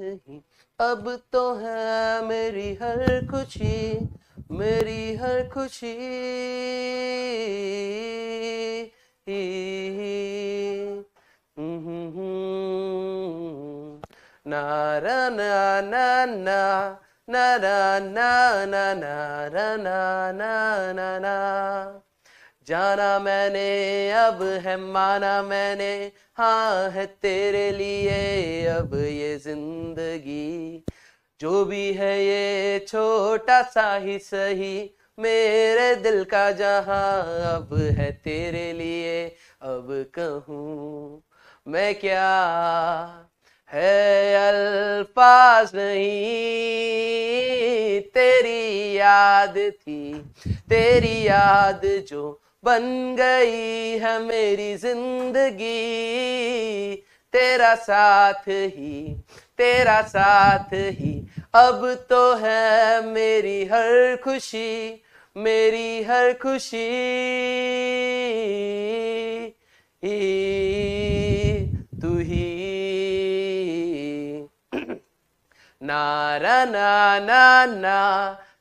ही अब तो है मेरी हर खुशी मेरी हर खुशी नारा ना ना ना ना ना ना ना ना ना ना ना जाना मैंने अब है माना मैंने हाँ है तेरे लिए अब ये जिंदगी जो भी है ये छोटा सा ही सही मेरे दिल का जहा अब है तेरे लिए अब कहूँ मैं क्या है अल्फाज नहीं तेरी याद थी तेरी याद जो बन गई है मेरी जिंदगी तेरा साथ ही तेरा साथ ही अब तो है मेरी हर खुशी मेरी हर खुशी तू ही नारा ना ना ना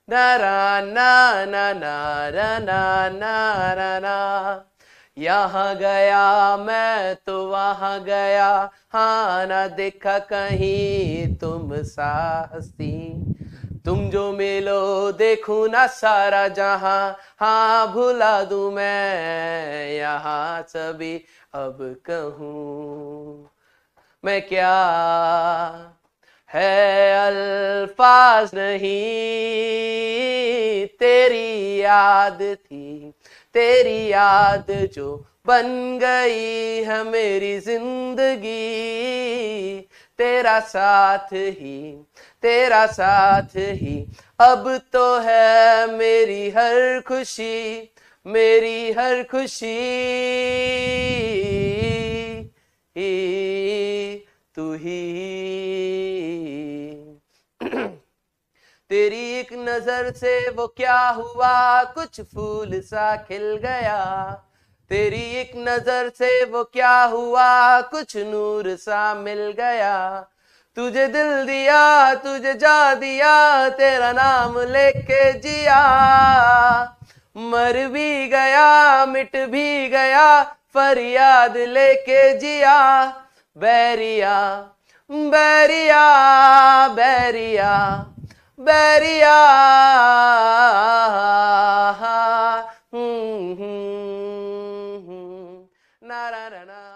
da ra na na na ra na na ra na यहाँ गया मैं तो वहां गया हाँ ना देखा कहीं तुम साहसी तुम जो मिलो देखू ना सारा जहा हाँ भुला दू मैं यहाँ सभी अब कहूँ मैं क्या है अल्फाज नहीं तेरी याद थी तेरी याद जो बन गई है मेरी जिंदगी तेरा साथ ही तेरा साथ ही अब तो है मेरी हर खुशी मेरी हर खुशी तू ही तेरी एक नजर से वो क्या हुआ कुछ फूल सा खिल गया तेरी एक नजर से वो क्या हुआ कुछ नूर सा मिल गया तुझे दिल दिया तुझे जा दिया तेरा नाम लेके जिया मर भी गया मिट भी गया फरियाद लेके जिया Bairiya Bairiya Bairiya Bairiya na na na na